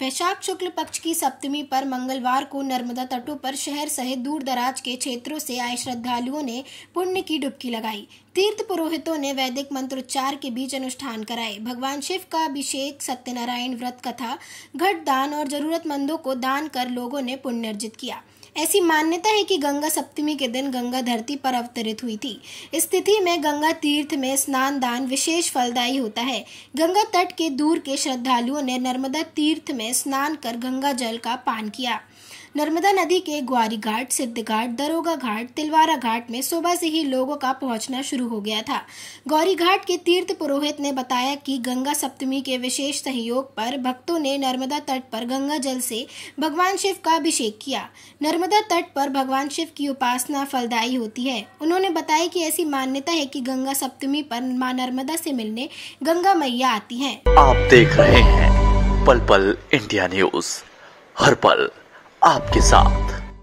वैशाख शुक्ल पक्ष की सप्तमी पर मंगलवार को नर्मदा तटों पर शहर सहित दूर दराज के क्षेत्रों से आए श्रद्धालुओं ने पुण्य की डुबकी लगाई तीर्थ पुरोहितों ने वैदिक मंत्रोच्चार के बीच अनुष्ठान कराए भगवान शिव का अभिषेक सत्यनारायण व्रत कथा घट दान और जरूरतमंदों को दान कर लोगों ने पुण्य अर्जित किया ऐसी मान्यता है कि गंगा सप्तमी के दिन गंगा धरती पर अवतरित हुई थी इस तिथि में गंगा तीर्थ में स्नान दान विशेष फलदायी होता है गंगा तट के दूर के श्रद्धालुओं ने नर्मदा तीर्थ में स्नान कर गंगा जल का पान किया नर्मदा नदी के ग्वारी घाट सिद्ध घाट दरोगा घाट तिलवारा घाट में सुबह से ही लोगों का पहुंचना शुरू हो गया था गौरी घाट के तीर्थ पुरोहित ने बताया कि गंगा सप्तमी के विशेष सहयोग पर भक्तों ने नर्मदा तट पर गंगा जल से भगवान शिव का अभिषेक किया नर्मदा नर्मदा तट पर भगवान शिव की उपासना फलदायी होती है उन्होंने बताया कि ऐसी मान्यता है कि गंगा सप्तमी पर मां नर्मदा से मिलने गंगा मैया आती हैं। आप देख रहे हैं पल पल इंडिया न्यूज हर पल आपके साथ